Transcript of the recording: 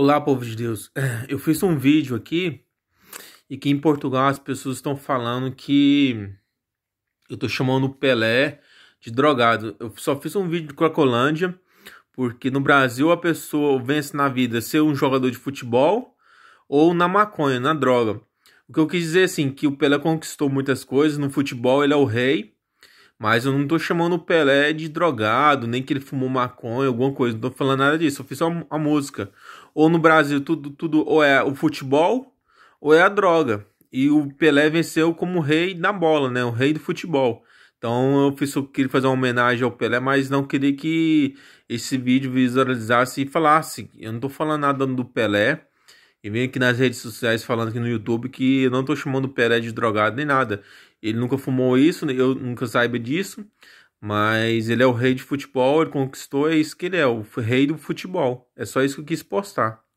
Olá, povo de Deus. É, eu fiz um vídeo aqui e que em Portugal as pessoas estão falando que eu tô chamando o Pelé de drogado. Eu só fiz um vídeo de Cracolândia porque no Brasil a pessoa vence na vida ser um jogador de futebol ou na maconha, na droga. O que eu quis dizer é assim, que o Pelé conquistou muitas coisas, no futebol ele é o rei, mas eu não tô chamando o Pelé de drogado, nem que ele fumou maconha, alguma coisa. Não tô falando nada disso. Eu fiz só a música. Ou no Brasil, tudo, tudo ou é o futebol ou é a droga. E o Pelé venceu como rei da bola, né? O rei do futebol. Então eu fiz, eu queria fazer uma homenagem ao Pelé, mas não queria que esse vídeo visualizasse e falasse. Eu não tô falando nada do Pelé. E vem aqui nas redes sociais falando aqui no YouTube que eu não tô chamando o Pelé de drogado nem nada. Ele nunca fumou isso, né? eu nunca saiba disso. Mas ele é o rei de futebol, ele conquistou, é isso que ele é, o rei do futebol. É só isso que eu quis postar.